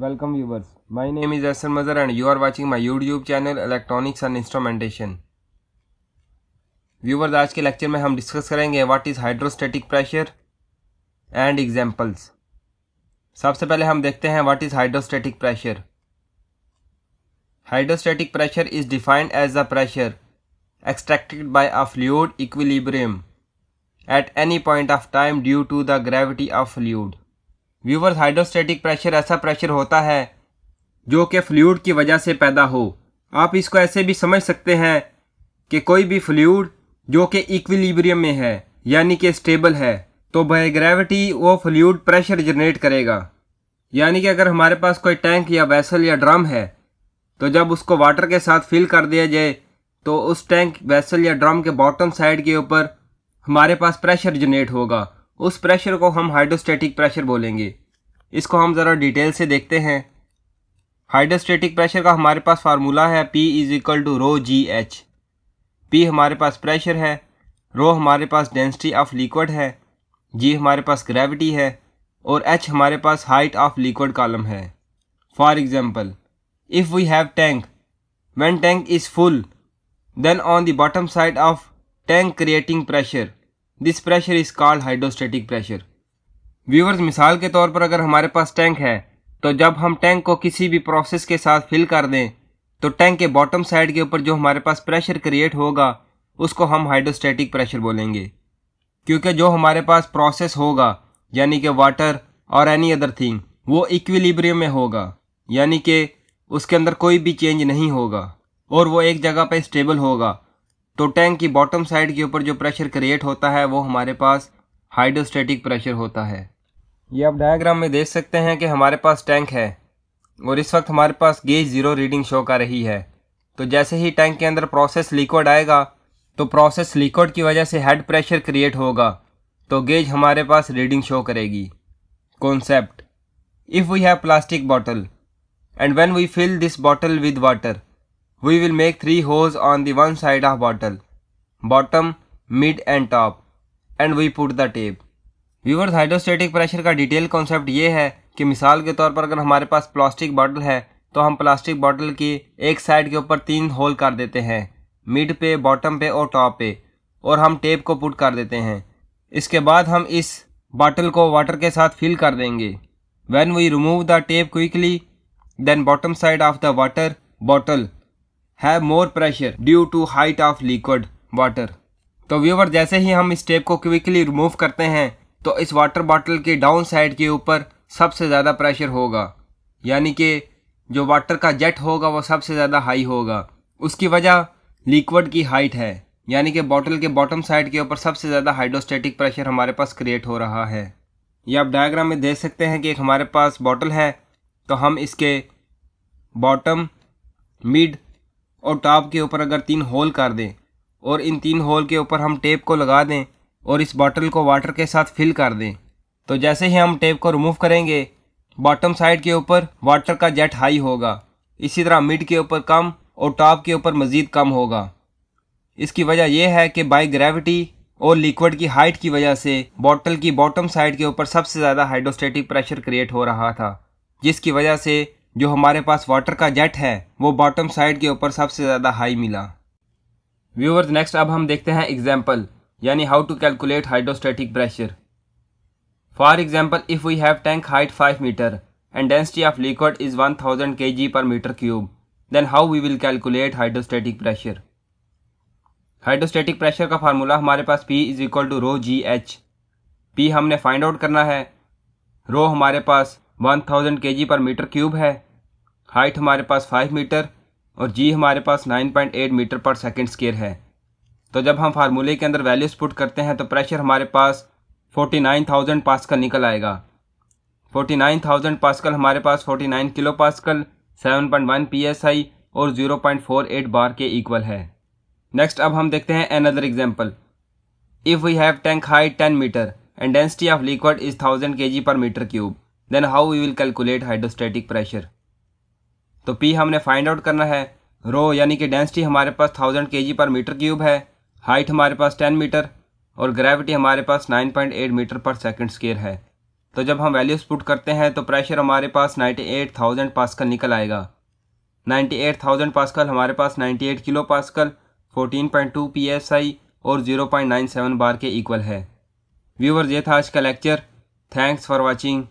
Welcome viewers my name is Ahsan Mazhar and you are watching my YouTube channel electronics and instrumentation viewers आज के lecture में हम discuss करेंगे what is hydrostatic pressure and examples. सबसे पहले हम देखते हैं what is hydrostatic pressure hydrostatic pressure is defined as the pressure extracted by a fluid equilibrium at any point of time due to the gravity of fluid viewers hydrostatic pressure ऐसा pressure होता है जो कि fluid की वजह से पैदा हो आप इसको ऐसे भी समझ सकते हैं कि कोई भी फ्लूड जो कि इक्विलिब्रियम में है यानी कि स्टेबल है तो बाय ग्रेविटी वो फ्लूड प्रेशर जनरेट करेगा यानी कि अगर हमारे पास कोई टैंक या वैसल या ड्रम है तो जब उसको वाटर के साथ फिल कर दिया जाए तो उस टैंक वैसल या ड्रम के बॉटम साइड के ऊपर हमारे पास प्रेशर जनरेट होगा उस प्रेशर को हम हाइड्रोस्टेटिक प्रेशर बोलेंगे इसको हम ज़रा डिटेल से देखते हैं हाइड्रोस्टेटिक प्रेशर का हमारे पास फार्मूला है P is equal to rho G H P हमारे पास प्रेशर है रो हमारे पास डेंसिटी ऑफ लिक्विड है जी हमारे पास ग्रेविटी है और एच हमारे पास हाइट ऑफ लिक्विड कॉलम है for example if we have tank one tank is full then on the bottom side of tank creating pressure this pressure is called hydrostatic pressure viewers मिसाल के तौर पर अगर हमारे पास tank है तो जब हम टैंक को किसी भी प्रोसेस के साथ फिल कर दें तो टैंक के बॉटम साइड के ऊपर जो हमारे पास प्रेशर क्रिएट होगा उसको हम हाइड्रोस्टेटिक प्रेशर बोलेंगे क्योंकि जो हमारे पास प्रोसेस होगा यानी कि वाटर और एनी अदर थिंग वो इक्विलिब्रियम में होगा यानी कि उसके अंदर कोई भी चेंज नहीं होगा और वो एक जगह पर स्टेबल होगा तो टैंक की बॉटम साइड के ऊपर जो प्रेशर क्रिएट होता है वो हमारे पास हाइड्रोस्टेटिक प्रेशर होता है ये आप डायग्राम में देख सकते हैं कि हमारे पास टैंक है और इस वक्त हमारे पास गेज ज़ीरो रीडिंग शो कर रही है तो जैसे ही टैंक के अंदर प्रोसेस लिक्विड आएगा तो प्रोसेस लिक्विड की वजह से हेड प्रेशर क्रिएट होगा तो गेज हमारे पास रीडिंग शो करेगी concept if we have plastic bottle and when we fill this bottle with water We will make three holes on the one side of bottle, bottom, mid and top and we put the tape. Viewers hydrostatic pressure का detail concept ये है कि मिसाल के तौर पर अगर हमारे पास प्लास्टिक बॉटल है तो हम प्लास्टिक बॉटल की एक साइड के ऊपर तीन होल कर देते हैं मिड पे बॉटम पे और टॉप पे और हम टेप को पुट कर देते हैं इसके बाद हम इस बॉटल को वाटर के साथ फिल कर देंगे when we remove the tape quickly then bottom side of the water bottle have more pressure due to height of liquid water तो व्यूवर जैसे ही हम इस टेप को क्विकली रिमूव करते हैं तो इस वाटर बॉटल के डाउन साइड के ऊपर सबसे ज़्यादा प्रेशर होगा यानी कि जो वाटर का जेट होगा वो सबसे ज़्यादा हाई होगा उसकी वजह लिक्विड की हाइट है यानी कि बॉटल के बॉटम साइड के ऊपर सबसे ज़्यादा हाइड्रोस्टेटिक प्रेशर हमारे पास क्रिएट हो रहा है ये आप डायग्राम में देख सकते हैं कि एक हमारे पास बॉटल है तो हम इसके बॉटम मिड और टॉप के ऊपर अगर तीन होल कर दें और इन तीन होल के ऊपर हम टेप को लगा दें और इस बॉटल को वाटर के साथ फिल कर दें तो जैसे ही हम टेप को रिमूव करेंगे बॉटम साइड के ऊपर वाटर का जेट हाई होगा इसी तरह मिड के ऊपर कम और टॉप के ऊपर मज़ीद कम होगा इसकी वजह यह है कि बाई ग्रेविटी और लिक्विड की हाइट की वजह से बॉटल की बॉटम साइड के ऊपर सबसे ज़्यादा हाइड्रोस्टेटिक प्रेशर क्रिएट हो रहा था जिसकी वजह से जो हमारे पास वाटर का जेट है वो बॉटम साइड के ऊपर सबसे ज़्यादा हाई मिला व्यूवर्स नेक्स्ट अब हम देखते हैं एग्जाम्पल यानी how to calculate hydrostatic pressure for example if we have tank height five metre and density of liquid is one thousand K G per metre cube we how we will calculate hydrostatic pressure का formula हमारे पास P is equal to rho G H P हमने find out करना है रो हमारे पास one thousand K G per metre cube है height हमारे पास five metre और जी हमारे पास nine point eight metre per second square है तो जब हम फार्मूले के अंदर वैल्यूज पुट करते हैं तो प्रेशर हमारे पास फोर्टी नाइन थाउजेंड पास्कल निकल आएगा फोर्टी नाइन थाउजेंड पास्कल हमारे पास forty nine kilo pascal seven point one P S I और zero point four eight bar के इक्वल है नेक्स्ट अब हम देखते हैं another example if we have tank height ten metre and density of liquid is thousand K G per metre cube then how we will calculate hydrostatic pressure तो P हमने find out करना है रो यानी कि डेंसिटी हमारे पास thousand के पर metre cube है हाइट हमारे पास टेन मीटर और ग्रेविटी हमारे पास nine point eight metre per second square है तो जब हम वैल्यूज पुट करते हैं तो प्रेशर हमारे पास नाइन्टी एट थाउजेंड पास्कल निकल आएगा नाइन्टी एट थाउजेंड पास्कल हमारे पास ninety eight kilo pascal fourteen point two P S I और zero point nine seven bar के इक्वल है व्यूवर ये था आज का लेक्चर थैंक्स फॉर वॉचिंग